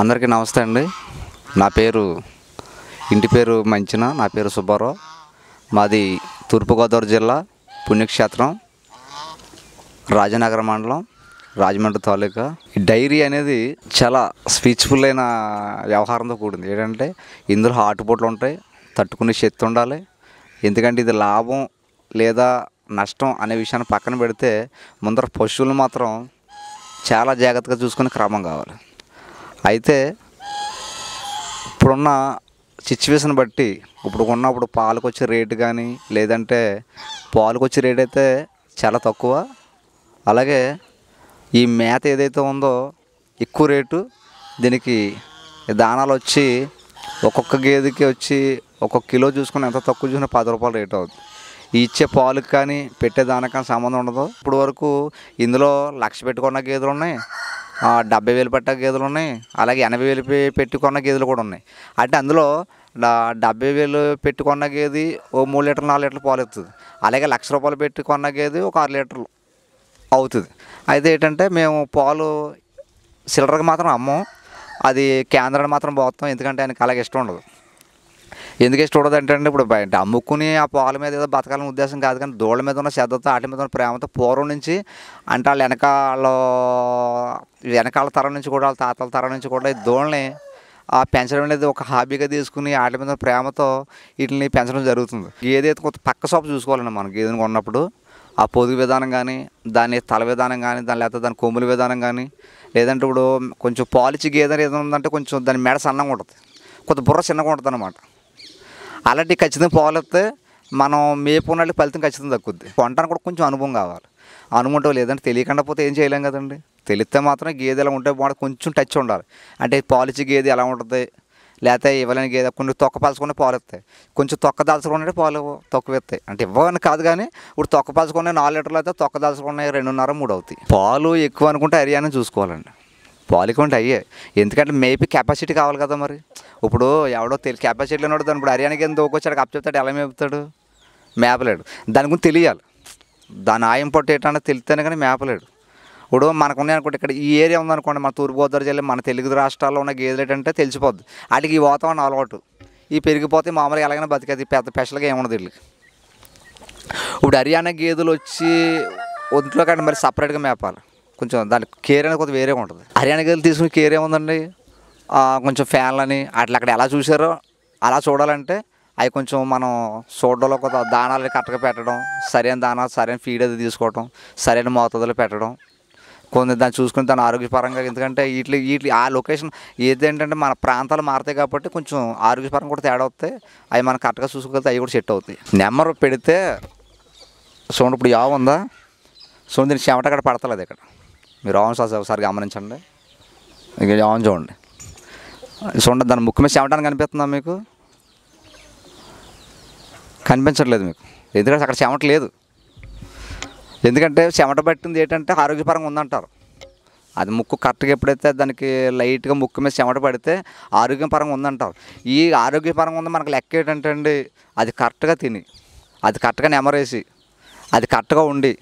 అందరికీ నమస్తే అండి నా పేరు ఇంటి పేరు మంచిన నా పేరు సుబ్బారావు మాది తూర్పుగోదావరి జిల్లా పుణ్యక్షేత్రం రాజనగర మండలం రాజమండ్రి తాలూకా డైరీ అనేది చాలా స్పీచ్ఫుల్ అయిన వ్యవహారంతో కూడింది ఏంటంటే ఇందులో పొట్లు ఉంటాయి తట్టుకునే శక్తి ఉండాలి ఎందుకంటే ఇది లాభం లేదా నష్టం అనే విషయాన్ని పక్కన పెడితే ముందర పశువులు మాత్రం చాలా జాగ్రత్తగా చూసుకునే క్రమం కావాలి అయితే ఇప్పుడున్న సిచ్యువేషన్ బట్టి ఇప్పుడు ఉన్నప్పుడు పాలకు వచ్చే రేటు కానీ లేదంటే పాలకు వచ్చే రేట్ అయితే చాలా తక్కువ అలాగే ఈ మేత ఏదైతే ఉందో ఎక్కువ రేటు దీనికి దానాలు వచ్చి ఒక్కొక్క గేదెకి వచ్చి ఒక్కొక్క కిలో చూసుకుని ఎంత తక్కువ చూసినా పది రూపాయలు రేట్ అవుతుంది ఇచ్చే పాలకు కానీ పెట్టే దానికి కానీ సంబంధం ఉండదు ఇప్పుడు వరకు ఇందులో లక్ష పెట్టుకున్న గేదెలు ఉన్నాయి డెబ్బై వేలు పట్ట గేదెలు ఉన్నాయి అలాగే ఎనభై వేలు పెట్టుకున్న గేదెలు కూడా ఉన్నాయి అంటే అందులో డెబ్బై వేలు పెట్టుకున్న గేది ఓ మూడు లీటర్లు నాలుగు లీటర్లు పాలు ఇస్తుంది అలాగే లక్ష రూపాయలు పెట్టుకున్న గేది ఒక ఆరు లీటర్లు అవుతుంది అయితే ఏంటంటే మేము పాలు సిల్లర్కి మాత్రం అమ్మం అది కేంద్రాన్ని మాత్రం పోతాం ఎందుకంటే ఆయనకి అలాగే ఇష్టం ఉండదు ఎందుకే చూడదు అంటే ఇప్పుడు బయట అమ్ముకుని ఆ పాల మీద ఏదో బతకాలని ఉద్దేశం కాదు కానీ దోళ్ళ మీద ఉన్న శ్రద్ధతో ఆటి మీద ఉన్న ప్రేమతో పూర్వం నుంచి అంటే వాళ్ళు వెనకాల వెనకాల తరం నుంచి కూడా వాళ్ళ తాతల తరం నుంచి కూడా ఈ ఆ పెంచడం అనేది ఒక హాబీగా తీసుకుని వాటి మీద ప్రేమతో వీటిని పెంచడం జరుగుతుంది ఏదైతే కొంత పక్క షాప్ చూసుకోవాలండి మనం ఏదైనా ఉన్నప్పుడు ఆ పొదుగు విధానం కానీ దాని తల విధానం కానీ దాని లేకపోతే దాని కొమ్ముల విధానం కానీ లేదంటే ఇప్పుడు కొంచెం పాలిచి గేదె ఏదైనా ఉందంటే కొంచెం దాని మెడ సన్నగా ఉంటుంది కొంత బుర్ర చిన్నగా ఉంటుంది అన్నమాట అలాంటివి ఖచ్చితంగా పోలేస్తే మనం మేపుకున్నట్టు ఫలితం ఖచ్చితంగా దక్కుద్ది కొనడానికి కూడా కొంచెం అనుభవం కావాలి అనుకుంటాం లేదంటే తెలియకుండా పోతే ఏం చేయలేం కదండి తెలిస్తే మాత్రం గేదె ఎలా ఉంటే బాగుంటుంది కొంచెం టచ్ ఉండాలి అంటే పాలిచ్చి గేదె ఎలా ఉంటుంది లేకపోతే ఇవ్వలేని గేదె కొన్ని తొక్క పలుచుకునే పాలు ఇస్తాయి కొంచెం తొక్క దాల్చుకునే పాలు తొక్క ఇస్తాయి అంటే ఇవ్వని కాదు కానీ ఇప్పుడు తొక్క పాల్చుకునే నాలుగు లీటర్లు అయితే తొక్క దాల్చుకునే రెండున్నర మూడు అవుతాయి పాలు ఎక్కువ అనుకుంటే హర్యానా చూసుకోవాలండి పాలికౌంట్ అయ్యే ఎందుకంటే మేపి కెపాసిటీ కావాలి కదా మరి ఇప్పుడు ఎవడో తెలియ కెపాసిటీ ఉండదు దాని ఇప్పుడు హర్యానాకి ఏం దూకొచ్చాడు కప్ చెప్తాడు ఎలా మేపుతాడు మేపలేడు దాని గురించి తెలియాలి దాని ఆయం పొట్టు ఏంటన్నా తెలితేనే కానీ మేపలేడు ఇప్పుడు మనకున్నాయి అనుకోండి ఇక్కడ ఈ ఏరియా ఉందనుకోండి మన తూర్పుగోదావరి జిల్లా మన తెలుగు రాష్ట్రాల్లో ఉన్న గేదెలు ఏంటంటే తెలిసిపోద్ది వాటికి ఈ వాతావరణం అలవాటు ఈ పెరిగిపోతే మామూలుగా ఎలాగైనా బతికేది పెద్ద స్పెషల్గా ఏముండదు వీళ్ళకి ఇప్పుడు హర్యానా గేదెలు వచ్చి ఒంట్లో కంటే మరి సపరేట్గా మేపాలి కొంచెం దాని కేర్ అనేది కొంత వేరేగా ఉంటుంది హర్యానాకి వెళ్ళి తీసుకుని కేర్ ఏముందండి కొంచెం ఫ్యాన్లని అట్లా అక్కడ ఎలా చూసారో అలా చూడాలంటే అవి కొంచెం మనం చూడడంలో కొంత దానాలు కరెక్ట్గా పెట్టడం సరైన దానా సరైన ఫీడ్ అది తీసుకోవడం సరైన మోతాదులో పెట్టడం కొన్ని దాన్ని చూసుకుని దాని ఆరోగ్యపరంగా ఎందుకంటే వీటి వీటి ఆ లొకేషన్ ఏదేంటంటే మన ప్రాంతాలు మారుతాయి కాబట్టి కొంచెం ఆరోగ్యపరంగా కూడా తేడా వస్తాయి అవి మనం కరెక్ట్గా చూసుకోగలితే అవి కూడా సెట్ అవుతాయి నెంబర్ పెడితే చూడండి ఇప్పుడు యావ ఉందా చూడండి దీన్ని చెమట అక్కడ పడతలేదు ఇక్కడ మీరు ఆన్ సార్ ఒకసారి గమనించండి ఇక ఆన్ చూడండి చూడండి దాని ముక్కు మీద చెమటానికి కనిపిస్తుందా మీకు కనిపించట్లేదు మీకు ఎందుకంటే అక్కడ చెమట లేదు ఎందుకంటే చెమట పట్టింది ఏంటంటే ఆరోగ్యపరంగా ఉందంటారు అది ముక్కు కరెక్ట్గా ఎప్పుడైతే దానికి లైట్గా ముక్కు మీద చెమట పడితే ఆరోగ్యపరంగా ఉందంటారు ఈ ఆరోగ్యపరంగా ఉంది మనకు లెక్క ఏంటంటే అండి అది కరెక్ట్గా తిని అది కరెక్ట్గా నెమరేసి అది కరెక్ట్గా ఉండి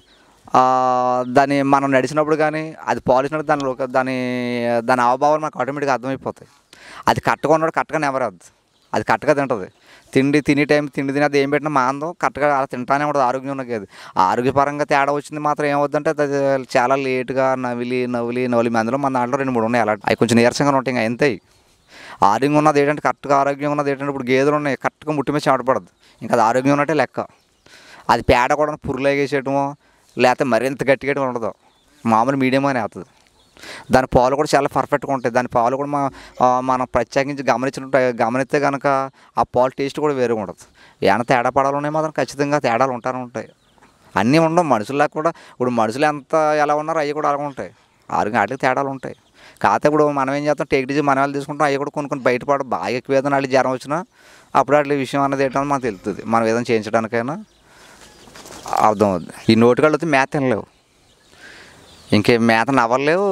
దాన్ని మనం నడిచినప్పుడు కానీ అది పాలిచినప్పుడు దాని దాని దాని అవభావాలు మనకు ఆటోమేటిక్గా అర్థమైపోతాయి అది కట్టగా ఉన్నాడు కట్టగా నెవరద్దు అది కట్టగా తింటుంది తిండి తినే టైం తిండి తిని అది ఏం పెట్టినా అందం కట్టగా అలా తింటానే ఉండదు ఆరోగ్యం ఉన్నది ఆరోగ్యపరంగా తేడా వచ్చింది మాత్రం ఏమవుతుందంటే అది చాలా లేట్గా నవిలి నవ్వులి నవ్వులి మందులో మన దాంట్లో రెండు మూడు ఉన్నాయి అలా అవి కొంచెం నీరసంగా ఉంటాయి ఇంకా ఎంతయి ఆరోగ్యం ఉన్నది ఏంటంటే కరెక్ట్గా ఆరోగ్యం ఉన్నది ఏంటంటే ఇప్పుడు గేదెలు ఉన్నాయి కరెక్ట్గా ముట్టి మీద చెమటపడదు ఇంకా అది ఆరోగ్యం ఉన్నట్టే లెక్క అది పేడ కూడా పురులేగేసేయటమో లేకపోతే మరింత గట్టిగా ఉండదు మామూలు మీడియం అని అవుతుంది దాని పాలు కూడా చాలా పర్ఫెక్ట్గా ఉంటాయి దాని పాలు కూడా మనం ప్రత్యేకించి గమనించినట్టు గమనిస్తే కనుక ఆ పాలు టేస్ట్ కూడా వేరుగా ఉండదు ఏమైనా తేడా పడాలు ఉన్నాయి మాత్రం ఖచ్చితంగా తేడాలు ఉంటానే ఉంటాయి అన్నీ ఉండవు మనుషుల్లా కూడా ఇప్పుడు మనుషులు ఎంత ఎలా ఉన్నారో అవి కూడా అలాగే ఉంటాయి ఆరు వాటికి తేడాలు ఉంటాయి కాకపోతే ఇప్పుడు మనం ఏం చేస్తాం టేక్ డిజీ మనవాళ్ళు వాళ్ళు తీసుకుంటాం అవి కూడా కొన్ని కొన్ని బయటపడ బాగా ఎక్కువ ఏదైనా జ్వరం వచ్చినా అప్పుడు అట్లా విషయం అనేది ఏంటో మనకు తెలుస్తుంది మనం ఏదైనా చేయించడానికైనా అర్థం అవుద్ది ఈ నోటికాళ్ళు వస్తే మేత తినలేవు ఇంకే మేత నవ్వలేవు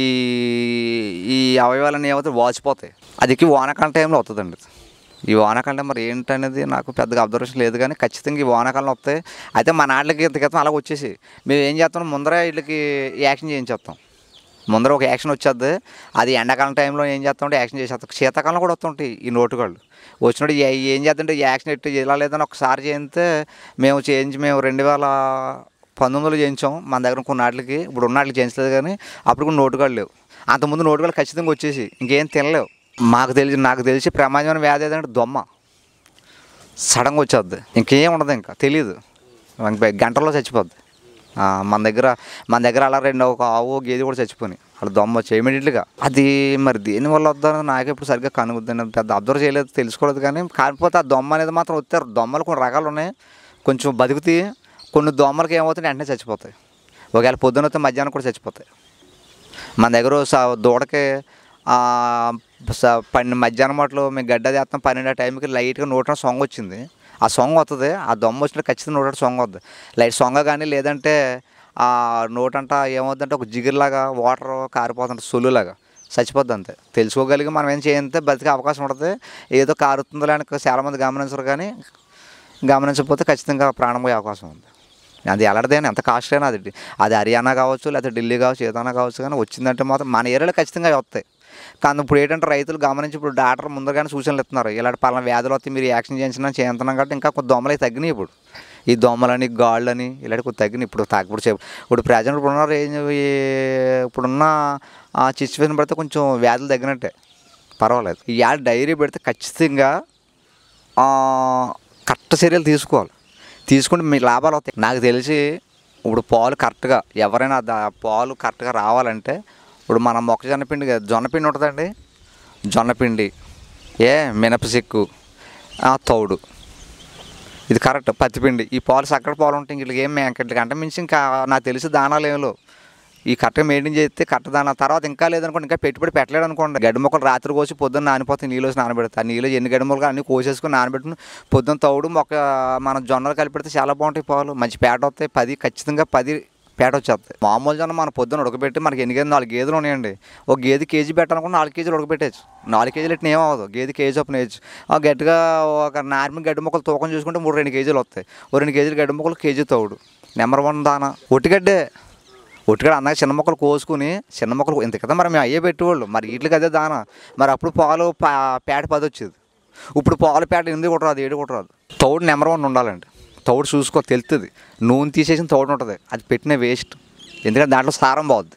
ఈ ఈ అవయవాలన్నీ ఏమవుతాయి వాచిపోతాయి అది ఎక్కి వానకాలం టైంలో అవుతుందండి ఈ వానాకాలం మరి ఏంటనేది నాకు పెద్దగా అబ్జర్వేషన్ లేదు కానీ ఖచ్చితంగా ఈ వానకాలం వస్తాయి అయితే మా నాళ్ళకి ఇంత క్రితం అలాగ వచ్చేసి మేము ఏం చేస్తాం ముందరే వీళ్ళకి యాక్షన్ చేయించేస్తాం ముందర ఒక యాక్షన్ వచ్చేది అది ఎండాకాలం టైంలో ఏం చేస్తామంటే యాక్షన్ చేసేస్తాం శీతాకాలం కూడా వస్తుంటాయి ఈ నోటుగాళ్ళు వచ్చినప్పుడు ఏం చేద్దంటే యాక్షన్ ఎట్టు ఇలా లేదని ఒకసారి చేయితే మేము చేయించి మేము రెండు వేల పంతొమ్మిదిలో చేయించాం మన దగ్గర కొన్ని ఇప్పుడు ఉన్న చేయించలేదు కానీ అప్పుడు కూడా నోటుగాళ్ళు లేవు అంతకుముందు నోటుగాళ్ళు ఖచ్చితంగా వచ్చేసి ఇంకేం తినలేవు మాకు తెలిసి నాకు తెలిసి ప్రమాదమైన వ్యాధి ఏదంటే దొమ్మ సడన్గా వచ్చేద్ది ఇంకేం ఉండదు ఇంకా తెలియదు గంటల్లో చచ్చిపోద్ది మన దగ్గర మన దగ్గర అలా రెండు ఒక ఆవు గేది కూడా చచ్చిపోయినాయి అలా దొమ్మ వచ్చి అది మరి దేనివల్ల వద్దా నాకు ఇప్పుడు సరిగ్గా కనుగొద్దాను పెద్ద అబ్జర్వ్ చేయలేదు తెలుసుకోలేదు కానీ కాకపోతే ఆ దొమ్మ అనేది మాత్రం వస్తారు దొమ్మలు కొన్ని రకాలు ఉన్నాయి కొంచెం బతుకుతాయి కొన్ని దొమ్మలకి ఏమవుతున్నాయి వెంటనే చచ్చిపోతాయి ఒకవేళ పొద్దున వస్తే మధ్యాహ్నం కూడా చచ్చిపోతాయి మన దగ్గర దూడకి పన్నెండు మధ్యాహ్నం మాటలు మేము గడ్డ చేస్తాం పన్నెండు టైంకి లైట్గా నూట సొంగ వచ్చింది ఆ సొంగ వస్తుంది ఆ దొమ్మ వచ్చినా ఖచ్చితంగా నోట సొంగ వద్దు లైట్ సొంగ కానీ లేదంటే ఆ నోటంట ఏమవుతుందంటే ఒక జిగిరిలాగా వాటర్ కారిపోతుంది సొల్లులాగా చచ్చిపోద్ది అంతే తెలుసుకోగలిగి మనం ఏం చేయంతే బతికే అవకాశం ఉంటుంది ఏదో కారుతుందో లేని చాలామంది గమనించరు కానీ గమనించకపోతే ఖచ్చితంగా ప్రాణం పోయే అవకాశం ఉంది అది ఎలాంటిదైనా ఎంత కాస్ట్లైనా అది అది హర్యానా కావచ్చు లేకపోతే ఢిల్లీ కావచ్చు ఏదైనా కావచ్చు కానీ వచ్చిందంటే మాత్రం మన ఏరియాలో ఖచ్చితంగా వస్తాయి కానీ ఇప్పుడు ఏంటంటే రైతులు గమనించి ఇప్పుడు డాక్టర్ ముందుగానే సూచనలు ఇస్తున్నారు ఇలాంటి పలానా వ్యాధులు వస్తే మీరు యాక్షన్ చేయించినా చేయంతనం కాబట్టి ఇంకా కొద్ది దోమలు తగ్గినాయి ఇప్పుడు ఈ దోమలని గాళ్ళని ఇలాంటి కొద్ది తగ్గినాయి ఇప్పుడు తాకపోతే ఇప్పుడు ప్రజెంట్ ఇప్పుడున్న రేంజ్ ఇప్పుడున్న సిచ్యువేషన్ పడితే కొంచెం వ్యాధులు తగ్గినట్టే పర్వాలేదు ఈ యా డైరీ పెడితే ఖచ్చితంగా కరెక్ట్ చర్యలు తీసుకోవాలి తీసుకుంటే మీ లాభాలు అవుతాయి నాకు తెలిసి ఇప్పుడు పాలు కరెక్ట్గా ఎవరైనా పాలు కరెక్ట్గా రావాలంటే ఇప్పుడు మన మొక్కజొన్న పిండి కదా జొన్నపిండి ఉంటుందండి జొన్నపిండి ఏ మినపసిక్కు తౌడు ఇది కరెక్ట్ పత్తిపిండి ఈ పాలు సక్కడ పాలు ఉంటాయి ఇంక ఏం మేకట్లకి అంటే మించి ఇంకా నాకు తెలిసి దానాలు ఏమో ఈ కట్ట మెయింటైన్ చేస్తే కట్ట దాని తర్వాత ఇంకా లేదనుకోండి ఇంకా పెట్టుబడి పెట్టలేదు అనుకోండి గడ్డి మొక్కలు రాత్రి కోసి పొద్దున్న నానిపోతే నీళ్ళు వేసి నానబెడతారు నీళ్ళు ఎన్ని గడ్డి మొక్కలు అన్ని కోసేసుకుని నానబెట్టుకుని పొద్దున్న తౌడు మొక్క మన జొన్నలు కలిపెడితే చాలా బాగుంటాయి పాలు మంచి పేట వస్తాయి పది ఖచ్చితంగా పది పేట వచ్చేస్తుంది మామూలు జనం మన పొద్దున్న ఉడకబెట్టి మనకి ఎన్ని నాలుగు గేదెలు ఉన్నాయండి ఒక గేదె కేజీ పెట్టాలనుకుంటే నాలుగు కేజీలు ఉడకబెట్టేచ్చు నాలుగు కేజీలు ఇట్లా ఏమవదు గేదె కేజీ చొప్పున వేయచ్చు ఆ గట్టిగా ఒక నార్మల్ గడ్డి మొక్కలు తూకం చూసుకుంటే మూడు రెండు కేజీలు వస్తాయి ఓ రెండు కేజీలు గడ్డి మొక్కలు కేజీ తోడు నెంబర్ వన్ దాన ఒట్టిగడ్డే ఒట్టిగడ్డ అన్నగా చిన్న మొక్కలు కోసుకుని చిన్న మొక్కలు ఇంత కదా మరి మేము అయ్యే పెట్టేవాళ్ళు మరి వీటికి అదే దాన మరి అప్పుడు పాలు పేట పది వచ్చేది ఇప్పుడు పాలు పేట ఎనిమిది కొట్టరాదు ఏడు కొట్టరాదు తోడు నెంబర్ వన్ ఉండాలండి తౌడు చూసుకో తెలుస్తుంది నూనె తీసేసిన తౌడు ఉంటుంది అది పెట్టిన వేస్ట్ ఎందుకంటే దాంట్లో సారం పోద్ది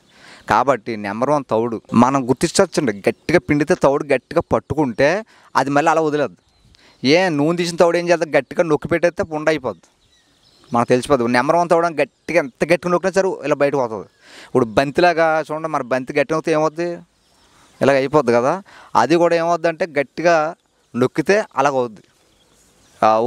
కాబట్టి నెంబర్ వన్ తౌడు మనం గుర్తించవచ్చండి గట్టిగా పిండితే తౌడు గట్టిగా పట్టుకుంటే అది మళ్ళీ అలా వదిలేదు ఏ నూనె తీసిన తౌడు ఏం చేద్దాం గట్టిగా నొక్కి పెట్టేస్తే పుండ అయిపోద్ది మనకు తెలిసిపోద్ది నెంబర్ వన్ తవ్వడం గట్టిగా ఎంత గట్టిగా నొక్కినా సరే ఇలా బయటకు పోతుంది ఇప్పుడు బంతిలాగా చూడండి మన బంతి గట్టి నొక్కితే ఏమవుద్ది ఇలాగ అయిపోద్ది కదా అది కూడా ఏమవుద్ది అంటే గట్టిగా నొక్కితే అలాగ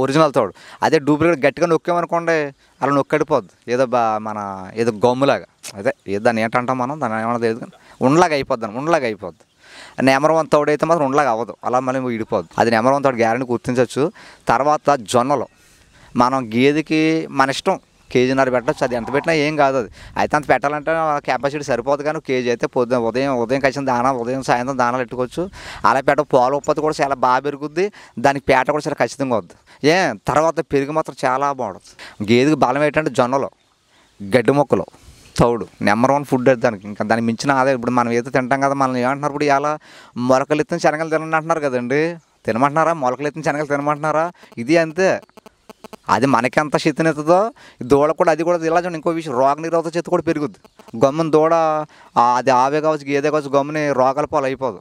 ఒరిజినల్ తోడు అదే డూప్లికేట్ గట్టిగా నొక్కామనుకోండి అలా నొక్కడిపోద్ది ఏదో బా మన ఏదో గమ్ములాగా అదే ఏదో దాన్ని ఏంటంటాం మనం దాని ఏమన్నా తెలియదు కానీ ఉండలాగా అయిపోద్ది ఉండలాగా అయిపోద్ది నెంబర్ వన్ తోడు అయితే మాత్రం ఉండలాగా అవ్వదు అలా మళ్ళీ విడిపోద్దు అది నెంబర్ వన్ తోడు గ్యారెంటీ గుర్తించవచ్చు తర్వాత జొన్నలు మనం గేదెకి మన ఇష్టం కేజీన్నర పెట్టచ్చు అది ఎంత పెట్టినా ఏం కాదు అది అయితే అంత పెట్టాలంటే కెపాసిటీ సరిపోదు కానీ కేజీ అయితే పొద్దున ఉదయం ఉదయం కలిసిన దానా ఉదయం సాయంత్రం దానాలు పెట్టుకోవచ్చు అలా పెట్ట పాల ఉత్పత్తి కూడా చాలా బాగా పెరుగుద్ది దానికి పేట కూడా చాలా ఖచ్చితంగా వద్దు ఏ తర్వాత పెరుగు మాత్రం చాలా బాగుంటుంది గేదెకి బలం ఏంటంటే జొన్నలు గడ్డి మొక్కలు తౌడు నెంబర్ వన్ ఫుడ్ అది దానికి ఇంకా దాని మించిన ఆదాయం ఇప్పుడు మనం ఏదో తింటాం కదా మనం ఏమంటున్నారు ఇప్పుడు ఇలా మొలకలు ఎత్తిన శనగలు తినండి అంటున్నారు కదండి తినమంటున్నారా మొలకలు ఎత్తిన శనగలు తినమంటున్నారా ఇది అంతే అది మనకెంత శక్తినిస్తుందో దూడ కూడా అది కూడా ఇలా చూడండి ఇంకో విషయం రోగ నిరోధక చేతి కూడా పెరుగుద్ది గమ్మున దూడ అది ఆవే కావచ్చు గేదె కావచ్చు గమ్ముని రోగాల పాలు అయిపోదు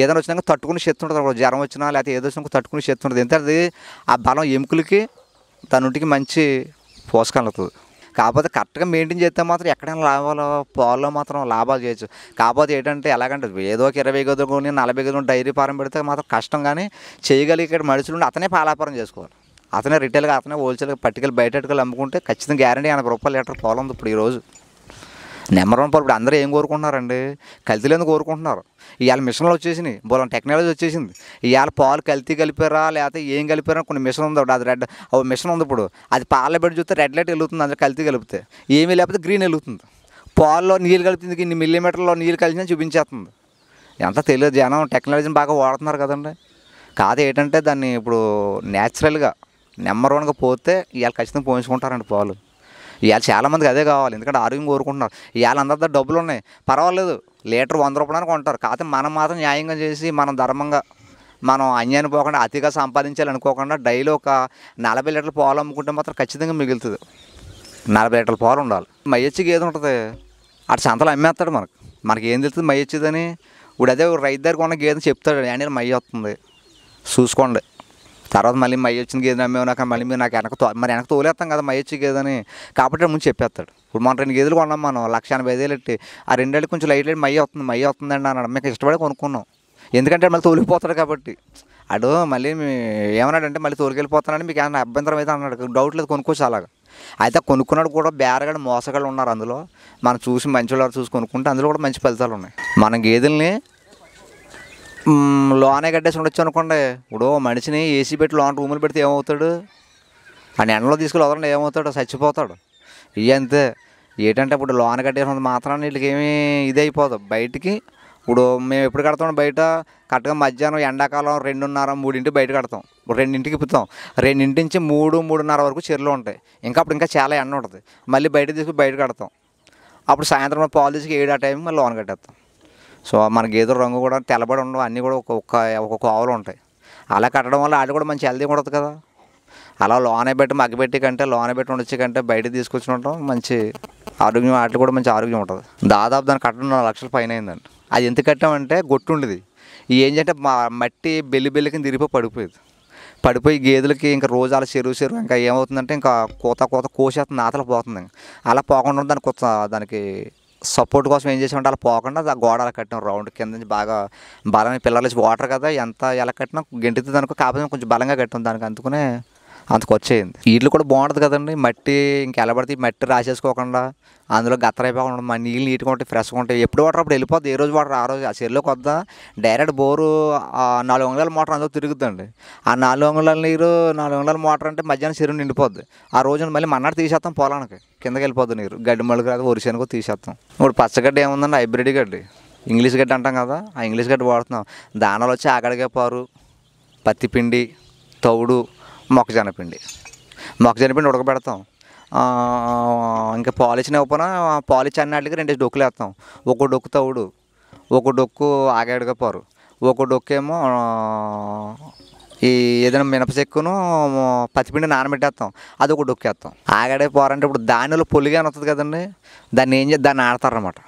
ఏదైనా వచ్చినాక తట్టుకుని అక్కడ జ్వరం వచ్చినా లేకపోతే ఏదో వచ్చినా తట్టుకుని చేస్తుంటుంది ఎంత అది ఆ బలం ఎముకలకి తనుంటికి మంచి పోషకాలు అవుతుంది కాకపోతే కరెక్ట్గా మెయింటైన్ చేస్తే మాత్రం ఎక్కడైనా లాభాలు పాల్లో మాత్రం లాభాలు చేయొచ్చు కాకపోతే ఏంటంటే ఎలాగంటే ఏదో ఒక ఇరవై గదులు కొన్ని నలభై గదులు డైరీ ఫారం పెడితే మాత్రం కష్టం కానీ చేయగలిగే మనుషులు ఉండి అతనే పాలాపారం చేసుకోవాలి అతనే రిటైల్గా అతనే హోల్సేల్గా పట్టికలు బయటకు అమ్ముకుంటే ఖచ్చితంగా గ్యారంటీ ఎనభై రూపాయలు లీటర్ పాలు ఉంది ఇప్పుడు ఈరోజు నెంబర్ వన్ ఇప్పుడు అందరూ ఏం కోరుకుంటున్నారండి కల్తీ లేని కోరుకుంటున్నారు ఇవాళ మిషన్లు వచ్చేసినాయి బోలం టెక్నాలజీ వచ్చేసింది ఇవాళ పాలు కల్తీ కలిపారా లేకపోతే ఏం కలిపారా కొన్ని మిషన్ ఉంది అది రెడ్ మిషన్ ఉంది ఇప్పుడు అది పాలు పెట్టి చూస్తే రెడ్ లైట్ వెలుగుతుంది అందులో కల్తీ కలిపితే ఏమీ లేకపోతే గ్రీన్ వెలుగుతుంది పాల్లో నీళ్ళు కలిపింది ఇన్ని మిల్లీమీటర్లో నీళ్ళు కలిసినా చూపించేస్తుంది ఎంత తెలియదు జనం టెక్నాలజీని బాగా వాడుతున్నారు కదండి కాదు ఏంటంటే దాన్ని ఇప్పుడు న్యాచురల్గా నెంబర్ వన్గా పోతే ఇవాళ ఖచ్చితంగా పోయించుకుంటారండి పాలు ఇవాళ చాలామందికి అదే కావాలి ఎందుకంటే ఆరోగ్యం కోరుకుంటున్నారు ఇవాళ అందరితో డబ్బులు ఉన్నాయి పర్వాలేదు లీటర్ వంద రూపాయలు కొంటారు కాకపోతే మనం మాత్రం న్యాయంగా చేసి మనం ధర్మంగా మనం అన్యాయం పోకుండా అతిగా సంపాదించాలి అనుకోకుండా డైలీ ఒక నలభై లీటర్ల పాలు అమ్ముకుంటే మాత్రం ఖచ్చితంగా మిగులుతుంది నలభై లీటర్ల పాలు ఉండాలి మయ్యచ్చి గేదె ఉంటుంది అటు సంతలో అమ్మేస్తాడు మనకు మనకి ఏం తెలుస్తుంది మయ్యొచ్చేదని ఇప్పుడు అదే రైతు దగ్గర ఉన్న గేదె చెప్తాడు అండి మయ్య వస్తుంది చూసుకోండి తర్వాత మళ్ళీ వచ్చిన గేదెని అమ్మేవు నాకు మళ్ళీ మీరు నాకు వెనక మరి వెనక తోలేస్తాం కదా వచ్చి గేదని కాబట్టి ముందు చెప్పేస్తాడు ఇప్పుడు మనం రెండు గేదెలు కొన్నాం మనం లక్ష ఎనభై ఐదు వేలు ఆ రెండేళ్ళు కొంచెం లైట్ లైట్ అవుతుంది వస్తుంది అవుతుంది వస్తుందండి అన్నాడు మీకు ఇష్టపడి కొనుక్కున్నాం ఎందుకంటే మళ్ళీ తోలిపోతాడు కాబట్టి అడు మళ్ళీ ఏమన్నాడు అంటే మళ్ళీ తోలికెళ్ళిపోతానని మీకు ఏమైనా అభ్యంతరం అయితే అన్నాడు డౌట్ లేదు కొనుక్కోవచ్చు అలాగా అయితే కొనుక్కున్నాడు కూడా బేరగాడు మోసగాళ్ళు ఉన్నారు అందులో మనం చూసి మంచి వాళ్ళు చూసి కొనుక్కుంటే అందులో కూడా మంచి ఫలితాలు ఉన్నాయి మన గేదెల్ని లోనే కట్టేసి ఉండొచ్చు అనుకోండి ఇప్పుడు మనిషిని ఏసీ పెట్టి లోన రూములు పెడితే ఏమవుతాడు ఆ ఎండలో తీసుకుని వదలండి ఏమవుతాడు చచ్చిపోతాడు ఇవి అంతే ఏంటంటే ఇప్పుడు లోన కట్టేసినంత మాత్రం వీళ్ళకి ఏమీ ఇది అయిపోదు బయటికి ఇప్పుడు మేము ఎప్పుడు కడతాం బయట కరెక్ట్గా మధ్యాహ్నం ఎండాకాలం రెండున్నర మూడింటి బయట కడతాం ఇప్పుడు రెండింటికి ఇప్పుతాం రెండింటి నుంచి మూడు మూడున్నర వరకు చెరువులు ఉంటాయి ఇంకా అప్పుడు ఇంకా చాలా ఎండ ఉంటుంది మళ్ళీ బయట తీసుకుని బయట కడతాం అప్పుడు సాయంత్రం పాలు తీసుకు ఏడు ఆ టైం మళ్ళీ లోన కట్టేస్తాం సో మన గేదెల రంగు కూడా తెల్లబడి ఉండవు అన్నీ కూడా ఒక్కొక్క ఒక్కొక్క ఆవులు ఉంటాయి అలా కట్టడం వల్ల వాళ్ళు కూడా మంచి హెల్దీ ఉండదు కదా అలా లోనే పెట్టి మగ్గబెట్టి కంటే లోనే పెట్టి ఉండొచ్చి కంటే బయట ఉండటం మంచి ఆరోగ్యం వాటికి కూడా మంచి ఆరోగ్యం ఉంటుంది దాదాపు దాన్ని కట్టడం నాలుగు లక్షల పైన అయిందండి అది ఎంత కట్టామంటే గొట్టుండేది ఏంటంటే మా మట్టి బెల్లి బెల్లికి తిరిగిపోయి పడిపోయేది పడిపోయి గేదెలకి ఇంకా రోజు అలా చెరువు చెరువు ఇంకా ఏమవుతుందంటే ఇంకా కోత కోత కోసేస్తుంది నాతలు పోతుంది అలా పోకుండా దానికి దానికి సపోర్ట్ కోసం ఏం చేసామంటే అలా పోకుండా ఆ గోడ అలా కట్టినాం రౌండ్ కింద నుంచి బాగా బలమైన పిల్లలు వాటర్ కదా ఎంత ఎలా కట్టినా గెంటితే దానికి కాకపోతే కొంచెం బలంగా కట్టాం దానికి అందుకునే అంత వచ్చేయండి నీళ్ళు కూడా బాగుంటుంది కదండి మట్టి ఇంకెలా పడితే మట్టి రాసేసుకోకుండా అందులో అయిపోకుండా మన నీళ్ళు నీట్గా ఉంటాయి ఫ్రెష్గా ఉంటాయి ఎప్పుడు వాటర్ అప్పుడు వెళ్ళిపోద్ది ఏ రోజు వాటర్ ఆ రోజు ఆ చెరువులోకి వద్దా డైరెక్ట్ బోరు నాలుగు వందల మోటార్ అందులో తిరుగుతుందండి ఆ నాలుగు వందల నీరు నాలుగు వందల మోటార్ అంటే మధ్యాహ్నం చెరువు నిండిపోద్ది ఆ రోజున మళ్ళీ మన్నాడు తీసేస్తాం పొలానికి కిందకి వెళ్ళిపోద్ది నీరు గడ్డి మళ్ళీ కాదు ఒరిసేనుకో తీసేస్తాం ఇప్పుడు పచ్చగడ్డి ఏముందండి హైబ్రిడ్ గడ్డి ఇంగ్లీష్ గడ్డి అంటాం కదా ఆ ఇంగ్లీష్ గడ్డి వాడుతున్నాం దానాలు వచ్చి ఆగడగా పారు పత్తిపిండి తౌడు మొక్కజొన్న పిండి మొక్కజొన్న పిండి ఉడకబెడతాం ఇంకా పాలిచ్చిన ఇవ్వకపోయినా పాలిచ్చి అన్నాటికి రెండు డొక్కులు వేస్తాం ఒక డొక్కు తవుడు ఒక డొక్కు ఆగాడుగా పోరు ఒక డొక్కేమో ఈ ఏదైనా మినపచెక్కును పచ్చిపిండి నానబెట్టేస్తాం అది ఒక డొక్కు వేస్తాం ఆగాడే పోరంటే ఇప్పుడు ధాన్యంలో పొలిగా వస్తుంది కదండి దాన్ని ఏం చేసి దాన్ని ఆడతారనమాట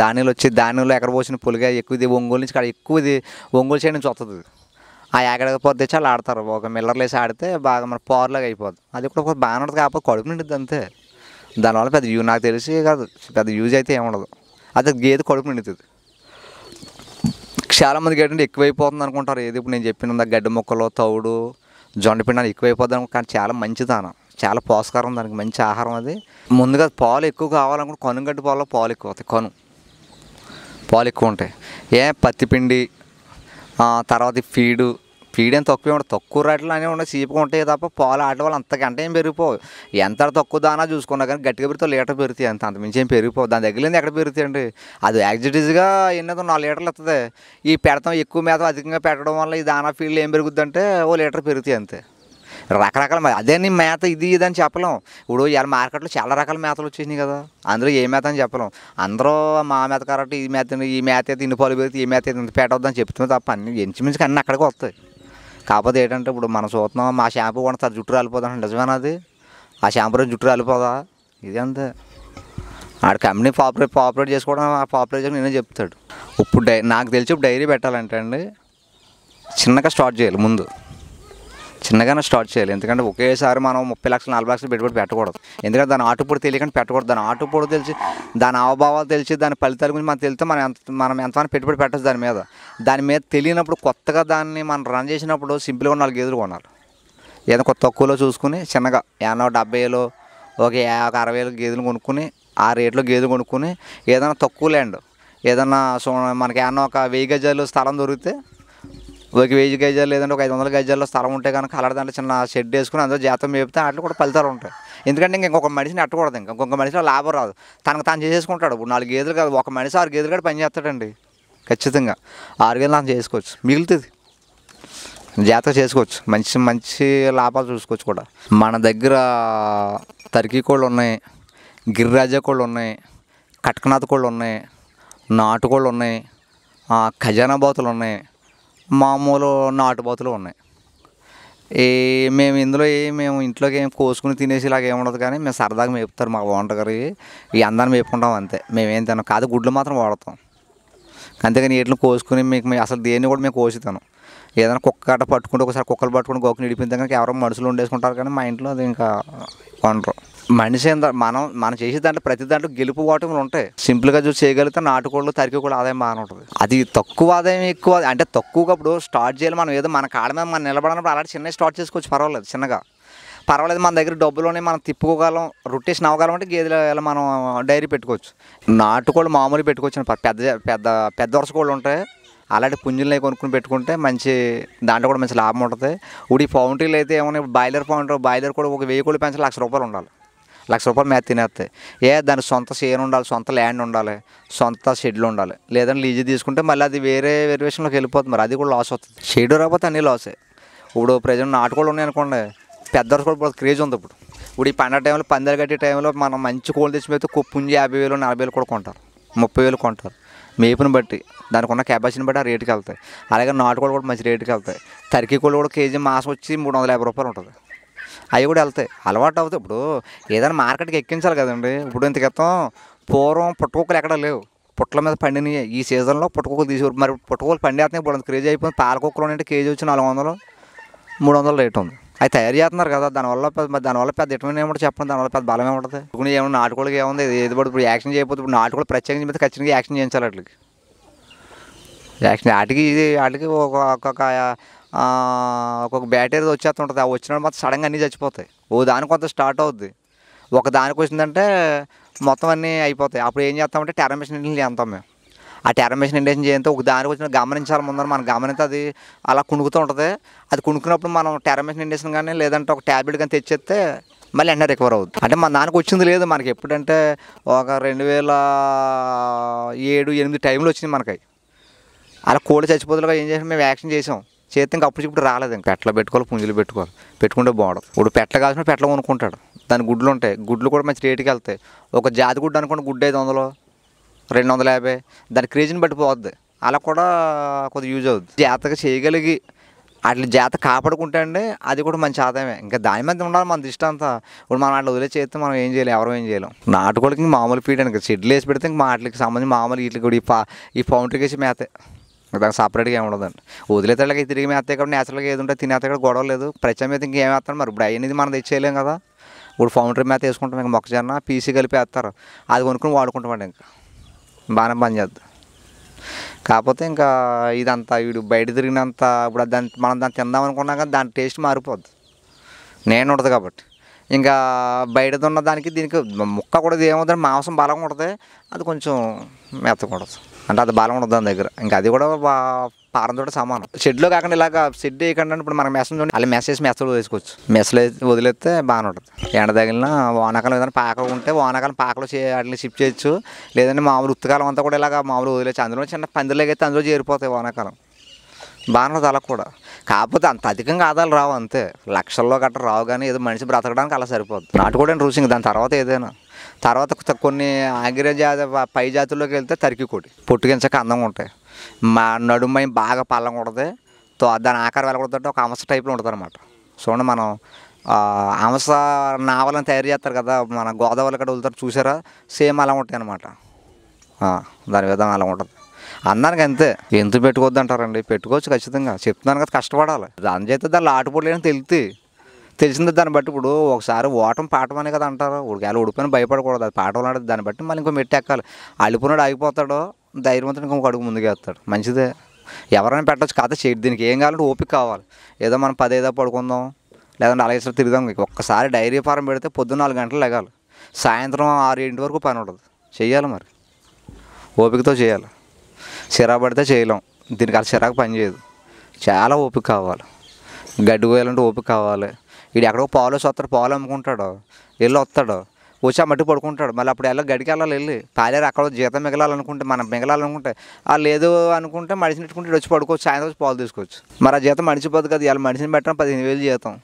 ధాన్యాలు వచ్చి ధాన్యంలో ఎక్కడ పోసిన పొలిగా ఎక్కువ ఇది ఒంగోలు నుంచి కాడ ఎక్కువ ఇది ఒంగోలు చేయడం నుంచి వస్తుంది ఆ ఏకడకి పొద్దు తెచ్చి ఆడతారు ఒక మిల్లర్లు వేసి ఆడితే బాగా మన పోర్లాగా అయిపోద్ది అది కూడా బాగానే ఉంటుంది కాకపోతే కడుపు నిండుద్ది అంతే దానివల్ల పెద్ద యూ నాకు తెలిసి కాదు పెద్ద యూజ్ అయితే ఏముండదు అది గేదె కడుపు నిండుతుంది చాలామంది గడ్డి ఎక్కువైపోతుంది అనుకుంటారు ఏది ఇప్పుడు నేను చెప్పిన గడ్డి మొక్కలు తౌడు జొండ పిండాలు ఎక్కువైపోద్దాం కానీ చాలా మంచిదానం చాలా పోషకారం దానికి మంచి ఆహారం అది ముందుగా పాలు ఎక్కువ కావాలనుకుంటే కనుగడ్డి పాలలో పాలు ఎక్కువ అవుతాయి కను పాలు ఎక్కువ ఉంటాయి ఏ పిండి తర్వాత ఫీడు ఫీడ్ ఏం తక్కువ ఉండదు తక్కువ రేట్లు అనేవి ఉండవు చీపుగా ఉంటాయి తప్ప పాలు ఆటల వాళ్ళు అంతకంటే ఏం పెరిగిపోవు ఎంత తక్కువ దానా చూసుకున్నా కానీ గట్టిగా పెరితే లీటర్ పెరుగుతాయి అంత అంతమించి ఏం పెరిగిపోవు దాని దగ్గరలేదు ఎక్కడ పెరుగుతాయి అండి అది యాక్జిటీజ్గా ఎన్నదో నాలుగు లీటర్లు వస్తుంది ఈ పెడతాం ఎక్కువ మేత అధికంగా పెట్టడం వల్ల ఈ దానా ఫీడ్లు ఏం అంటే ఓ లీటర్ పెరుగుతాయి అంతే రకరకాల అదేని మేత ఇది ఇది అని చెప్పలేం ఇప్పుడు ఇలా మార్కెట్లో చాలా రకాల మేతలు వచ్చేసినాయి కదా అందులో ఏ మేత అని చెప్పలేం అందరూ మా మేత కరెక్ట్ ఈ మేత ఈ మేత అయితే ఇన్ని పాలు పెరిగితే ఈ మేత అయితే ఇంత పేట వద్దని చెప్తుంది తప్ప అన్ని మించి అన్నీ అక్కడికి వస్తాయి కాకపోతే ఏంటంటే ఇప్పుడు మనం చూస్తున్నాం మా షాంపూ కూడా తన జుట్టు రాలిపోదా నిజమేనా అది ఆ షాంపూ జుట్టు రాలిపోదా ఇది అంతే ఆడ కంపెనీ పాపులేట్ పాపులేట్ చేసుకోవడం ఆ పాపులేట్ నేనే చెప్తాడు ఇప్పుడు డై నాకు తెలిసి డైరీ పెట్టాలంటే అండి చిన్నగా స్టార్ట్ చేయాలి ముందు చిన్నగానే స్టార్ట్ చేయాలి ఎందుకంటే ఒకేసారి మనం ముప్పై లక్షలు నలభై లక్షలు పెట్టుబడి పెట్టకూడదు ఎందుకంటే దాని ఆటుపొడి తెలియకుండా పెట్టకూడదు దాని ఆటుపొడి తెలిసి దాని అవభావాలు తెలిసి దాని ఫలితాల గురించి మనం తెలిస్తే మనం ఎంత మనం ఎంతమంది పెట్టుబడి పెట్టచ్చు దాని మీద దాని మీద తెలియనప్పుడు కొత్తగా దాన్ని మనం రన్ చేసినప్పుడు సింపుల్గా నాలుగు గేదెలు కొనాలి ఏదైనా కొత్త తక్కువలో చూసుకుని చిన్నగా డెబ్బై వేలు ఒక ఒక అరవై వేలు గేదెలు కొనుక్కుని ఆ రేట్లో గేదెలు కొనుక్కుని ఏదైనా తక్కువ ల్యాండ్ ఏదన్నా మనకి ఏమన్నా ఒక వెయ్యి గజాలు స్థలం దొరికితే ఒక వెయ్యి గజాలు లేదంటే ఒక ఐదు వందల గజాల్లో స్థలం ఉంటే కనుక అలా దాంట్లో చిన్న షెడ్ వేసుకుని అందులో జాతం మేపితే వాటిలో కూడా ఫలితాలు ఉంటాయి ఎందుకంటే ఇంకొక మనిషిని అట్టకూడదు ఇంకా ఇంకొక మనిషిలో లాభం రాదు తనకు తాను చేసేసుకుంటాడు ఇప్పుడు నాలుగు గేదెలు కాదు ఒక మనిషి ఆరు గేదెలు కూడా పని చేస్తాడండి ఖచ్చితంగా ఆరు గేదెలు అంత చేసుకోవచ్చు మిగులుతుంది జాతక చేసుకోవచ్చు మంచి మంచి లాభాలు చూసుకోవచ్చు కూడా మన దగ్గర తరికీ కోళ్ళు ఉన్నాయి గిరిరాజా కోళ్ళు ఉన్నాయి కటకనాథ కోళ్ళు ఉన్నాయి నాటుకోళ్ళు ఉన్నాయి ఖజానా బాతులు ఉన్నాయి మామూలు నాటుబాతులు ఉన్నాయి ఏ మేము ఇందులో ఏ మేము ఇంట్లోకి ఏం కోసుకుని తినేసి ఇలాగ ఉండదు కానీ మేము సరదాగా మేపుతారు మా ఓనర్ గారు ఈ అందాన్ని మేపుకుంటాం అంతే మేమేం తినం కాదు గుడ్లు మాత్రం వాడతాం అంతేగాని ఎట్లు కోసుకుని మీకు అసలు దేన్ని కూడా మేము కోసితాను ఏదైనా కుక్క పట్టుకుంటే ఒకసారి కుక్కలు పట్టుకుని గోకుని నిడిపిన దగ్గర ఎవరో మనుషులు ఉండేసుకుంటారు కానీ మా ఇంట్లో అది ఇంకా వండరు మనిషి మనం మనం చేసే దాంట్లో ప్రతి దాంట్లో గెలుపు ఓటములు ఉంటాయి సింపుల్గా చూసి చేయగలిగితే నాటుకోళ్ళు తరికి కూడా ఆదాయం బాగానే ఉంటుంది అది తక్కువ ఆదాయం ఎక్కువ అంటే తక్కువగా ఇప్పుడు స్టార్ట్ చేయాలి మనం ఏదో మన కాడ మీద మనం నిలబడినప్పుడు అలాంటి చిన్న స్టార్ట్ చేసుకోవచ్చు పర్వాలేదు చిన్నగా పర్వాలేదు మన దగ్గర డబ్బులోనే మనం తిప్పుకోగలం రొట్టేషన్ అవ్వగలం అంటే గేదెల మనం డైరీ పెట్టుకోవచ్చు నాటుకోళ్ళు మామూలు పెట్టుకోవచ్చు పెద్ద పెద్ద పెద్ద వరుసకోళ్ళు ఉంటాయి అలాంటి పుంజులని కొనుక్కుని పెట్టుకుంటే మంచి దాంట్లో కూడా మంచి లాభం ఉంటుంది ఇప్పుడు ఈ పౌంట్రీలు అయితే ఏమైనా బాయిలర్ పౌంటర్ బాయిలర్ కూడా ఒక వెయ్యి కోళ్ళు పెంచాలి లక్ష రూపాయలు ఉండాలి లక్ష రూపాయలు మీద తినేస్తాయి ఏ దాని సొంత షేర్ ఉండాలి సొంత ల్యాండ్ ఉండాలి సొంత షెడ్లు ఉండాలి లేదంటే లీజు తీసుకుంటే మళ్ళీ అది వేరే వేరియేషన్లోకి వెళ్ళిపోతుంది మరి అది కూడా లాస్ అవుతుంది షెడ్ రాకపోతే అన్ని లాసే ఇప్పుడు ప్రజలు నాటుకోళ్ళు ఉన్నాయి అనుకోండి పెద్ద కూడా క్రేజ్ ఉంది ఇప్పుడు ఇప్పుడు ఈ పండగ టైంలో పందిరి కట్టే టైంలో మనం మంచి కోళ్ళు తెచ్చి పెడితే పుంజి యాభై వేలు నలభై వేలు కూడా కొంటారు ముప్పై వేలు కొంటారు మేపుని బట్టి దానికి ఉన్న కెపాసిటీని బట్టి ఆ రేటుకి వెళ్తాయి అలాగే నాటుకోళ్ళు కూడా మంచి రేటుకి వెళ్తాయి తరికి కోళ్ళు కూడా కేజీ మాసం వచ్చి మూడు వందల యాభై రూపాయలు ఉంటుంది అవి కూడా వెళ్తాయి అలవాటు అవుతాయి ఇప్పుడు ఏదైనా మార్కెట్కి ఎక్కించాలి కదండి ఇప్పుడు ఇంత క్రితం పూర్వం పుట్టుకోకలు ఎక్కడ లేవు పుట్ల మీద పండినాయి ఈ సీజన్లో పుట్టుకోకలు తీసి మరి పుట్టుకోకలు పండేస్తున్నాయి ఇప్పుడు క్రేజీ అయిపోయింది పాలకొక్కలు అంటే కేజీ వచ్చి నాలుగు వందలు మూడు వందలు రేట్ ఉంది అవి తయారు చేస్తున్నారు కదా దానివల్ల దానివల్ల పెద్ద ఎటువంటి ఏముంటుంది చెప్పండి దానివల్ల పెద్ద బలం ఏముంటుంది ఇప్పుడు ఏమన్నా నాటుకోళ్ళకి ఏముంది ఏది పడుతుంది ఇప్పుడు యాక్షన్ చేయకపోతే ఇప్పుడు నాటుకోలు ప్రత్యేకించి మీద ఖచ్చితంగా యాక్షన్ చేయించాలి వాటికి యాక్షన్ వాటికి వాటికి ఒక ఒక్కొక్క బ్యాటరీ వచ్చేస్తుంటుంది ఆ వచ్చినప్పుడు మొత్తం సడన్గా అన్నీ చచ్చిపోతాయి ఓ దానికి కొంత స్టార్ట్ అవుద్ది ఒక దానికి వచ్చిందంటే మొత్తం అన్నీ అయిపోతాయి అప్పుడు ఏం చేస్తామంటే టెర్ర మిషన్ ఇండియన్ చేస్తాం మేము ఆ టెర్ర మిషన్ ఇండియన్ చేయంతో ఒక దానికి వచ్చిన గమనించాలి ముందర మనం గమనిస్తే అది అలా కుణుకుతూ ఉంటుంది అది కుణుకున్నప్పుడు మనం టెర మిషన్ ఇండియన్ కానీ లేదంటే ఒక ట్యాబ్లెట్ కానీ తెచ్చేస్తే మళ్ళీ ఎండ రికవర్ అవుతుంది అంటే మా దానికి వచ్చింది లేదు మనకి ఎప్పుడంటే ఒక రెండు వేల ఏడు ఎనిమిది టైంలో వచ్చింది మనకి అలా కోళ్ళు చచ్చిపోతులుగా ఏం చేసినా మేము యాక్షన్ చేసాం చేతి ఇంకా అప్పుడు చెప్పుడు రాలేదు ఇంకా పెట్టలు పెట్టుకోవాలి పుంజులు పెట్టుకోవాలి పెట్టుకుంటే బాగుండదు ఇప్పుడు పెట్టలు కాల్సిన పెట్టలు కొనుక్కుంటాడు దాని గుడ్లు ఉంటాయి గుడ్లు కూడా మంచి రేటుకి వెళ్తాయి ఒక జాతి గుడ్డు అనుకుంటే గుడ్డు ఐదు వందలు రెండు వందల యాభై దాని క్రేజీని బట్టి పోద్ది అలా కూడా కొద్దిగా యూజ్ అవుద్ది జాతక చేయగలిగి అట్లా జాత కాపాడుకుంటే అండి అది కూడా మంచి ఆదాయమే ఇంకా దాని మీద ఉండాలి మన దృష్టి అంతా ఇప్పుడు మనం అట్లా వదిలే చేస్తే మనం ఏం చేయలేము ఎవరు ఏం చేయలేం నాటుకోడికి మామూలు పీడడానికి షెడ్లు వేసి పెడితే ఇంక మా వాటికి సంబంధించి మామూలు వీటికి కూడా ఈ పా ఈ పౌంటర్కి వేసి మేతే దానికి సపరేట్గా ఏమి ఉండదండి వదిలేతలకి తిరిగి మేస్తాయి కాబట్టి నేచురల్గా ఏది ఉంటే తినేస్తే కూడా గొడవ లేదు ప్రత్యేక మీద ఇంకేం వేస్తాను మరి ఇప్పుడు అనేది మనం తెచ్చేయలేం కదా ఇప్పుడు ఫౌండరీ మీద వేసుకుంటాం ఇంకా మొక్కజొన్న పీసీ కలిపి వేస్తారు అది కొనుక్కుని వాడుకుంటామండి ఇంకా బాగానే పనిచేద్దాం కాకపోతే ఇంకా ఇదంతా వీడు బయట తిరిగినంత ఇప్పుడు దాన్ని మనం దాన్ని తిందాం అనుకున్నా కానీ దాని టేస్ట్ మారిపోద్ది నేను ఉండదు కాబట్టి ఇంకా బయటది ఉన్న దానికి దీనికి ముక్క కూడా ఏమవుతుంది మాంసం బలంగా ఉంటుంది అది కొంచెం మెత్తకూడదు అంటే అది బలం ఉండదు దాని దగ్గర ఇంకా అది కూడా పారంతో సమానం షెడ్లో కాకుండా ఇలాగ షెడ్ వేయకుండా ఇప్పుడు మనం మెసలు అలా మెసేజ్ మెసలు వేసుకోవచ్చు మెసలు వదిలేస్తే బాగానే ఉంటుంది ఎండ తగిలిన వానాకాలం ఏదైనా పాకలు ఉంటే వానాకాలం పాకలు వాటిని షిఫ్ట్ చేయొచ్చు లేదంటే మామూలు ఉత్తకాలం అంతా కూడా ఇలాగ మామూలు వదిలేచ్చు అందులో చిన్న అయితే అందులో చేరిపోతాయి వానాకాలం బాగానే ఉంటుంది అలా కూడా కాకపోతే అంత అధికంగా ఆదాలు రావు అంతే లక్షల్లో గట్రా రావు కానీ ఏదో మనిషి బ్రతకడానికి అలా సరిపోతుంది నాటుకోవడానికి రుచి దాని తర్వాత ఏదైనా తర్వాత కొన్ని ఆంగ్రే జాతి పై జాతుల్లోకి వెళ్తే తరికి కోటి పొట్టుకించక అందంగా ఉంటాయి మా నడుమై బాగా పల్లంగా తో దాని ఆకారం వెళ్ళకూడదంటే ఒక అమస టైప్లో ఉంటుంది అనమాట చూడండి మనం అంశ నావలను తయారు చేస్తారు కదా మన గోదావరి కడ వెళ్తారు చూసారా సేమ్ అలా ఉంటాయి అనమాట దాని విధంగా అలా ఉంటుంది అందానికి అంతే ఎంత పెట్టుకోవద్దు అంటారండి పెట్టుకోవచ్చు ఖచ్చితంగా చెప్తున్నాను కదా కష్టపడాలి దాని చేస్తే దాని ఆటపోట్లేని తెలితే తెలిసింది దాన్ని బట్టి ఇప్పుడు ఒకసారి ఓటం పాఠం అనే కదా అంటారు ఒకవేళ ఓడిపోయిన భయపడకూడదు అది పాఠం లాంటిది దాన్ని బట్టి మళ్ళీ ఇంకో మెట్టి ఎక్కాలి అలిపోయినాడు ఆగిపోతాడు ధైర్యవంతుడు ఇంకొక అడుగు ముందుకేస్తాడు మంచిదే ఎవరైనా పెట్టచ్చు కథ చేయడు దీనికి ఏం కావాలంటే ఓపిక కావాలి ఏదో మనం పదేదో పడుకుందాం లేదంటే అలాగే సార్ తిరుగుదాం ఒక్కసారి డైరీ ఫారం పెడితే పొద్దున్న నాలుగు గంటలు లెగాలి సాయంత్రం ఆరు ఇంటి వరకు పని ఉండదు చెయ్యాలి మరి ఓపికతో చేయాలి సిరా పడితే చేయలేం దీనికి అలా సిరాకు చేయదు చాలా ఓపిక కావాలి గడ్డి కోయాలంటే ఓపిక కావాలి వీడు ఎక్కడో పాలు వస్తాడు పాలు అమ్ముకుంటాడు వెళ్ళి వస్తాడు వచ్చి ఆ మట్టి పడుకుంటాడు మళ్ళీ అప్పుడు ఎలా గడికి వెళ్ళాలి వెళ్ళి పాలేరు అక్కడ జీతం మిగలాలనుకుంటే మనం మిగలాలనుకుంటే ఆ లేదు అనుకుంటే మనిషిని పెట్టుకుంటే వచ్చి పడుకోవచ్చు సాయంత్రం వచ్చి పాలు తీసుకోవచ్చు మరి ఆ జీతం మడిచిపోదు కదా ఇలా మనిషిని పెట్టడం పదిహేను వేలు జీతం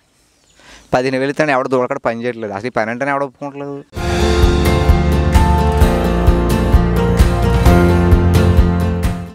పదిహేను వేలు ఇతను ఎవడ దూడకడ పని చేయట్లేదు అసలు ఈ పని అంటేనే ఎవడ ఒప్పుకుంటలేదు